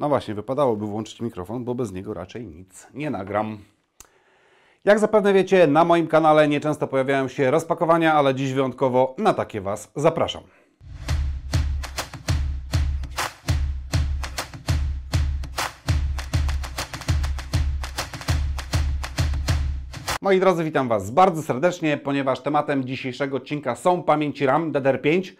No właśnie, wypadałoby włączyć mikrofon, bo bez niego raczej nic nie nagram. Jak zapewne wiecie, na moim kanale nieczęsto pojawiają się rozpakowania, ale dziś wyjątkowo na takie Was zapraszam. Moi drodzy, witam Was bardzo serdecznie, ponieważ tematem dzisiejszego odcinka są pamięci RAM DDR5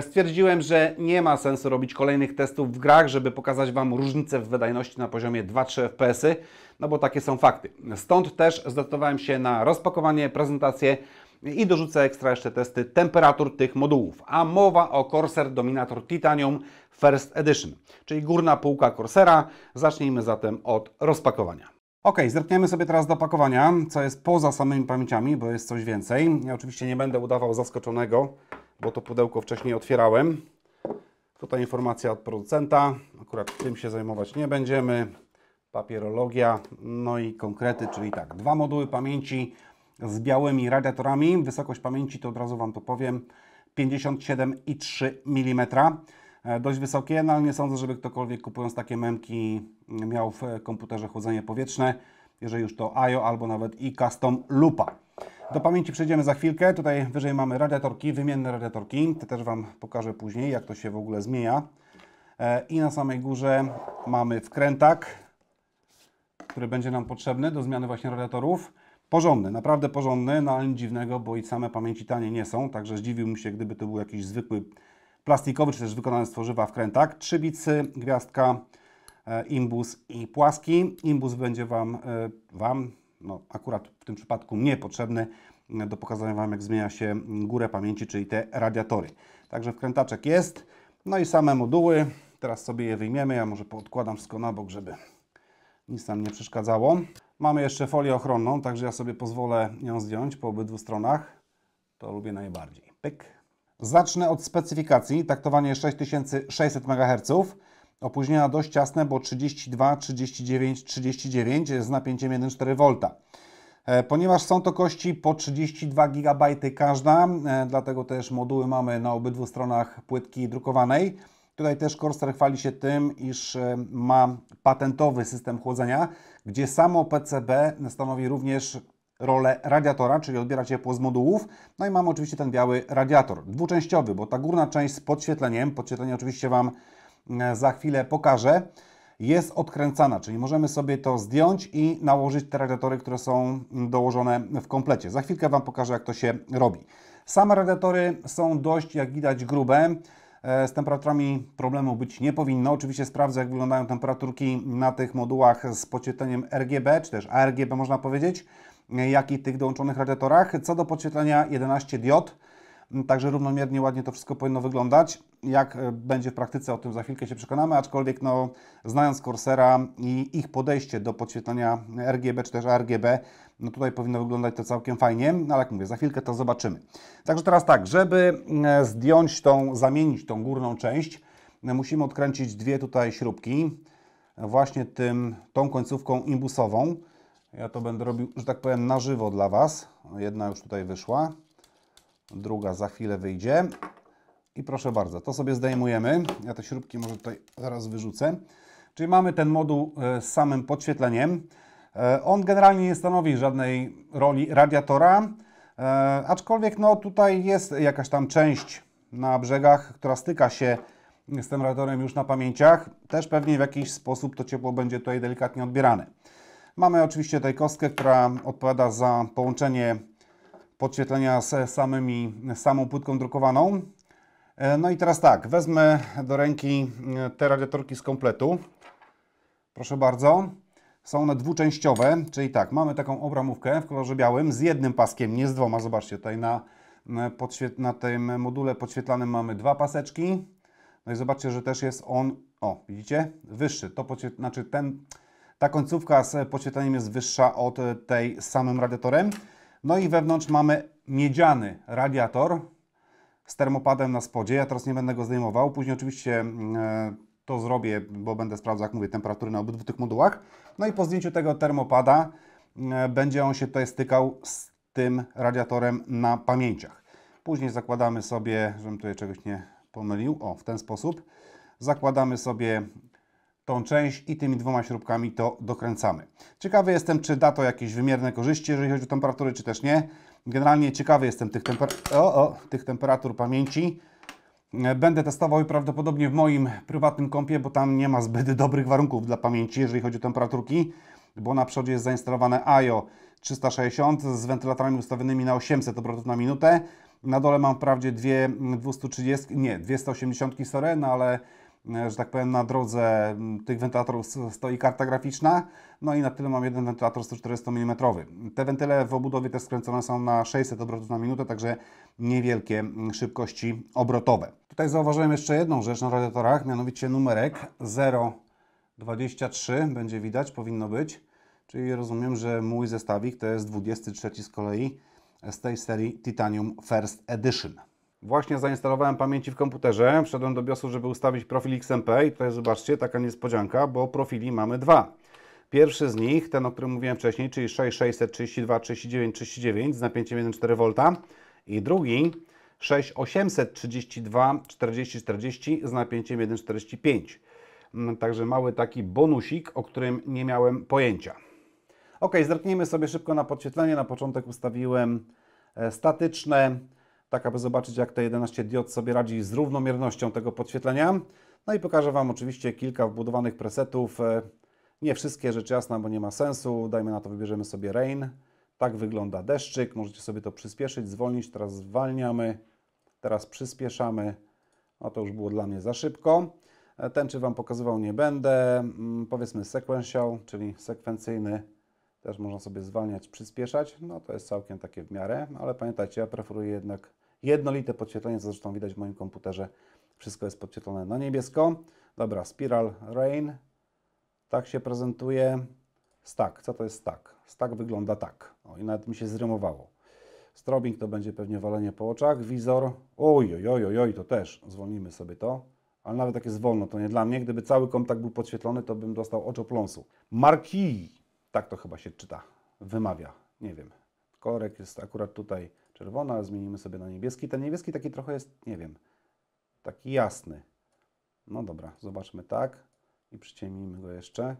stwierdziłem, że nie ma sensu robić kolejnych testów w grach, żeby pokazać Wam różnice w wydajności na poziomie 2-3 FPS-y, no bo takie są fakty. Stąd też zdecydowałem się na rozpakowanie, prezentację i dorzucę ekstra jeszcze testy temperatur tych modułów. A mowa o Corsair Dominator Titanium First Edition, czyli górna półka Corsera. Zacznijmy zatem od rozpakowania. Ok, zerkniemy sobie teraz do pakowania, co jest poza samymi pamięciami, bo jest coś więcej. Ja oczywiście nie będę udawał zaskoczonego, bo to pudełko wcześniej otwierałem. Tutaj informacja od producenta, akurat tym się zajmować nie będziemy. Papierologia, no i konkrety, czyli tak, dwa moduły pamięci z białymi radiatorami. Wysokość pamięci to od razu Wam to powiem 57,3 mm. E, dość wysokie, no ale nie sądzę, żeby ktokolwiek kupując takie memki miał w komputerze chłodzenie powietrzne, jeżeli już to IO albo nawet i Custom Lupa. Do pamięci przejdziemy za chwilkę. Tutaj wyżej mamy radiatorki, wymienne radiatorki. Te też Wam pokażę później, jak to się w ogóle zmienia. E, I na samej górze mamy wkrętak, który będzie nam potrzebny do zmiany właśnie radiatorów. Porządny, naprawdę porządny, no ale nic dziwnego, bo i same pamięci tanie nie są, także zdziwiłbym się, gdyby to był jakiś zwykły plastikowy, czy też wykonany z tworzywa wkrętak. Trzy bicy, gwiazdka, e, imbus i płaski. Imbus będzie Wam, e, Wam no, akurat w tym przypadku niepotrzebny mm, do pokazania Wam, jak zmienia się górę pamięci, czyli te radiatory. Także wkrętaczek jest, no i same moduły. Teraz sobie je wyjmiemy. Ja może podkładam wszystko na bok, żeby nic nam nie przeszkadzało. Mamy jeszcze folię ochronną, także ja sobie pozwolę ją zdjąć po obydwu stronach. To lubię najbardziej. Pyk. Zacznę od specyfikacji. Taktowanie 6600 MHz. Opóźnienia dość ciasne, bo 32, 39, 39 z napięciem 1,4V. E, ponieważ są to kości po 32 GB każda, e, dlatego też moduły mamy na obydwu stronach płytki drukowanej. Tutaj też Corsair chwali się tym, iż e, ma patentowy system chłodzenia, gdzie samo PCB stanowi również rolę radiatora, czyli odbiera ciepło z modułów. No i mamy oczywiście ten biały radiator, dwuczęściowy, bo ta górna część z podświetleniem, podświetlenie oczywiście Wam E, za chwilę pokażę, jest odkręcana, czyli możemy sobie to zdjąć i nałożyć te radiatory, które są dołożone w komplecie. Za chwilkę Wam pokażę, jak to się robi. Same radiatory są dość, jak widać, grube. E, z temperaturami problemu być nie powinno. Oczywiście sprawdzę, jak wyglądają temperaturki na tych modułach z podświetleniem RGB, czy też ARGB można powiedzieć, e, jak i tych dołączonych radiatorach. Co do podświetlenia 11 diod, Także równomiernie, ładnie to wszystko powinno wyglądać. Jak e, będzie w praktyce, o tym za chwilkę się przekonamy, aczkolwiek no, znając Corsera i ich podejście do podświetlenia RGB czy też RGB, no tutaj powinno wyglądać to całkiem fajnie, no, ale jak mówię, za chwilkę to zobaczymy. Także teraz tak, żeby e, zdjąć tą, zamienić tą górną część, e, musimy odkręcić dwie tutaj śrubki, właśnie tym, tą końcówką imbusową. Ja to będę robił, że tak powiem, na żywo dla Was. Jedna już tutaj wyszła druga za chwilę wyjdzie. I proszę bardzo, to sobie zdejmujemy. Ja te śrubki może tutaj zaraz wyrzucę. Czyli mamy ten moduł e, z samym podświetleniem. E, on generalnie nie stanowi żadnej roli radiatora, e, aczkolwiek no tutaj jest jakaś tam część na brzegach, która styka się z tym radiatorem już na pamięciach. Też pewnie w jakiś sposób to ciepło będzie tutaj delikatnie odbierane. Mamy oczywiście tutaj kostkę, która odpowiada za połączenie podświetlenia z samymi, samą płytką drukowaną. E, no i teraz tak, wezmę do ręki e, te radiatorki z kompletu. Proszę bardzo. Są one dwuczęściowe, czyli tak, mamy taką obramówkę w kolorze białym z jednym paskiem, nie z dwoma. Zobaczcie, tutaj na, na tym module podświetlanym mamy dwa paseczki. No i zobaczcie, że też jest on, o widzicie, wyższy. To znaczy ten, ta końcówka z podświetleniem jest wyższa od tej samym radiatorem. No i wewnątrz mamy miedziany radiator z termopadem na spodzie. Ja teraz nie będę go zdejmował. Później oczywiście mm, e, to zrobię, bo będę sprawdzał, jak mówię, temperatury na obydwu tych modułach. No i po zdjęciu tego termopada e, będzie on się tutaj stykał z tym radiatorem na pamięciach. Później zakładamy sobie, żebym tutaj czegoś nie pomylił, o w ten sposób. Zakładamy sobie tą część i tymi dwoma śrubkami to dokręcamy. Ciekawy jestem, czy da to jakieś wymierne korzyści, jeżeli chodzi o temperatury, czy też nie. Generalnie ciekawy jestem tych, temper o, o, tych temperatur pamięci. E, będę testował i prawdopodobnie w moim prywatnym kąpie, bo tam nie ma zbyt dobrych warunków dla pamięci, jeżeli chodzi o temperaturki, bo na przodzie jest zainstalowane IO 360 z wentylatorami ustawionymi na 800 obrotów na minutę. Na dole mam wprawdzie dwie 230, nie, 280 sorry, no ale E, że tak powiem, na drodze tych wentylatorów stoi karta graficzna. No i na tyle mam jeden wentylator 140 mm. Te wentyle w obudowie też skręcone są na 600 obrotów na minutę, także niewielkie szybkości obrotowe. Tutaj zauważyłem jeszcze jedną rzecz na radiatorach, mianowicie numerek 023 będzie widać, powinno być. Czyli rozumiem, że mój zestawik to jest 23 z kolei z tej serii Titanium First Edition. Właśnie zainstalowałem pamięci w komputerze, wszedłem do BIOSu, żeby ustawić profil XMP i tutaj zobaczcie, taka niespodzianka, bo profili mamy dwa. Pierwszy z nich, ten o którym mówiłem wcześniej, czyli 6632 39 39 z napięciem 1,4V i drugi 6832 40 40 z napięciem 1,45. Mm, także mały taki bonusik, o którym nie miałem pojęcia. Ok, zerknijmy sobie szybko na podświetlenie. Na początek ustawiłem e, statyczne, tak aby zobaczyć jak te 11 diod sobie radzi z równomiernością tego podświetlenia. No i pokażę Wam oczywiście kilka wbudowanych presetów. E, nie wszystkie rzecz jasna, bo nie ma sensu. Dajmy na to, wybierzemy sobie rain. Tak wygląda deszczyk. Możecie sobie to przyspieszyć, zwolnić. Teraz zwalniamy. Teraz przyspieszamy. No to już było dla mnie za szybko. E, ten czy Wam pokazywał nie będę. Mm, powiedzmy sequential, czyli sekwencyjny. Też można sobie zwalniać, przyspieszać. No to jest całkiem takie w miarę, ale pamiętajcie, ja preferuję jednak jednolite podświetlenie, co zresztą widać w moim komputerze. Wszystko jest podświetlone na niebiesko. Dobra, Spiral Rain. Tak się prezentuje. Stack. Co to jest stack? Stack wygląda tak. O, i nawet mi się zrymowało. Strobing to będzie pewnie walenie po oczach. Wizor. Oj, oj, oj, to też. Zwolnimy sobie to. Ale nawet jak jest wolno, to nie dla mnie. Gdyby cały kontakt był podświetlony, to bym dostał oczopląsu. Marquis. Tak to chyba się czyta. Wymawia. Nie wiem. Korek jest akurat tutaj Czerwona, ale zmienimy sobie na niebieski. Ten niebieski taki trochę jest, nie wiem, taki jasny. No dobra, zobaczmy tak i przyciemnijmy go jeszcze.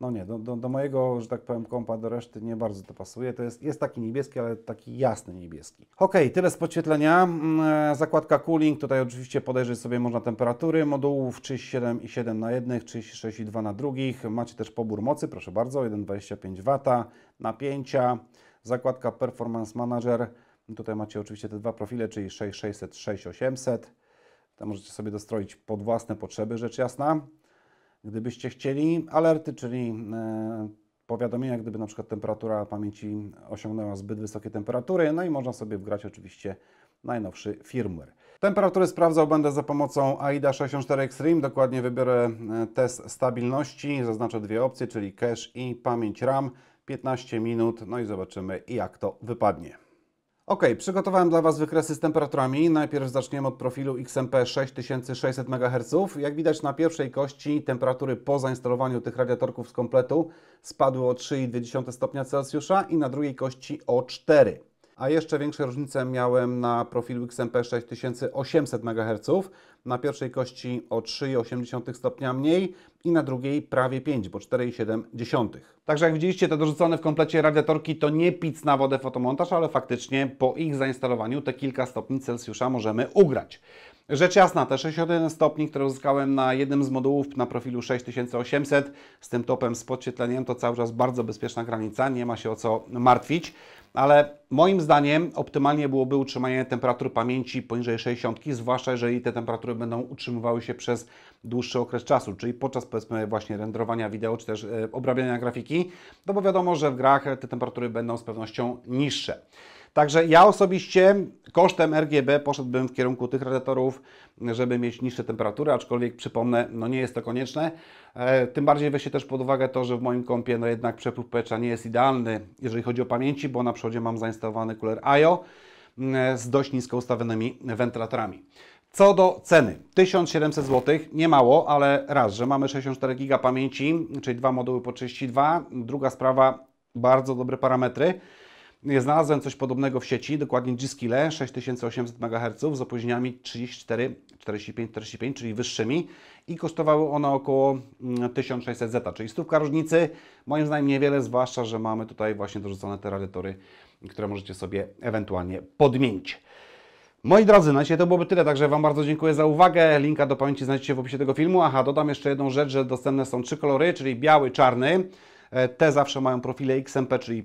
No nie, do, do, do, mojego, że tak powiem, kompa, do reszty nie bardzo to pasuje. To jest, jest taki niebieski, ale taki jasny niebieski. Ok, tyle z podświetlenia. Mm, e, zakładka cooling, tutaj oczywiście podejrzeć sobie można temperatury modułów, 37 i 7 na jednych, 36 i 2 na drugich. Macie też pobór mocy, proszę bardzo, 1,25 W, napięcia. Zakładka Performance Manager. Tutaj macie oczywiście te dwa profile, czyli 6600, 6800. Tam możecie sobie dostroić pod własne potrzeby, rzecz jasna. Gdybyście chcieli, alerty, czyli e, powiadomienia, gdyby na przykład temperatura pamięci osiągnęła zbyt wysokie temperatury, no i można sobie wgrać oczywiście najnowszy firmware. Temperatury sprawdzał będę za pomocą AIDA 64 Extreme, dokładnie wybiorę e, test stabilności, zaznaczę dwie opcje, czyli cache i pamięć RAM. 15 minut, no i zobaczymy jak to wypadnie. Ok, przygotowałem dla Was wykresy z temperaturami. Najpierw zaczniemy od profilu XMP 6600 MHz. Jak widać na pierwszej kości temperatury po zainstalowaniu tych radiatorków z kompletu spadły o 3,2 stopnia Celsjusza i na drugiej kości o 4. A jeszcze większe różnice miałem na profilu XMP 6800 MHz na pierwszej kości o 3,8 stopnia mniej i na drugiej prawie 5, bo 4,7. Także jak widzieliście, te dorzucone w komplecie radiatorki to nie pic na wodę fotomontaż, ale faktycznie po ich zainstalowaniu te kilka stopni Celsjusza możemy ugrać. Rzecz jasna, te 61 stopni, które uzyskałem na jednym z modułów na profilu 6800 z tym topem, z podświetleniem, to cały czas bardzo bezpieczna granica, nie ma się o co martwić ale moim zdaniem optymalnie byłoby utrzymanie temperatur pamięci poniżej 60, zwłaszcza jeżeli te temperatury będą utrzymywały się przez dłuższy okres czasu, czyli podczas powiedzmy właśnie renderowania wideo czy też e, obrabiania grafiki, no bo wiadomo, że w grach te temperatury będą z pewnością niższe. Także ja osobiście kosztem RGB poszedłbym w kierunku tych radiatorów, żeby mieć niższe temperatury, aczkolwiek przypomnę, no nie jest to konieczne. E, tym bardziej weźcie też pod uwagę to, że w moim kąpie no jednak przepływ powietrza nie jest idealny, jeżeli chodzi o pamięci, bo na przodzie mam zainstalowany kuler IO mm, e, z dość nisko ustawionymi wentylatorami. Co do ceny, 1700 zł, nie mało, ale raz, że mamy 64 GB pamięci, czyli dwa moduły po 32. Druga sprawa, bardzo dobre parametry. Ja znalazłem coś podobnego w sieci, dokładnie G-Skille 6800 MHz z opóźnieniami 34, 45, 45, czyli wyższymi i kosztowały one około 1600 mm, zeta, czyli stówka różnicy, moim zdaniem niewiele, zwłaszcza, że mamy tutaj właśnie dorzucone te radiatory, które możecie sobie ewentualnie podmienić. Moi drodzy, na dzisiaj to byłoby tyle, także Wam bardzo dziękuję za uwagę. Linka do pamięci znajdziecie w opisie tego filmu. Aha, dodam jeszcze jedną rzecz, że dostępne są trzy kolory, czyli biały, czarny. E, te zawsze mają profile XMP, czyli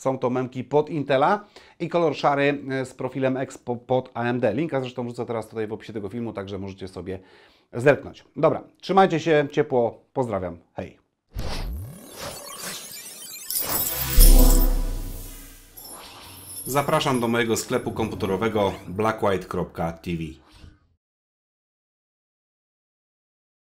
są to memki pod Intela i kolor szary e, z profilem Expo pod AMD. Linka zresztą wrzucę teraz tutaj w opisie tego filmu, także możecie sobie zerknąć. Dobra, trzymajcie się ciepło, pozdrawiam, hej! Zapraszam do mojego sklepu komputerowego blackwhite.tv.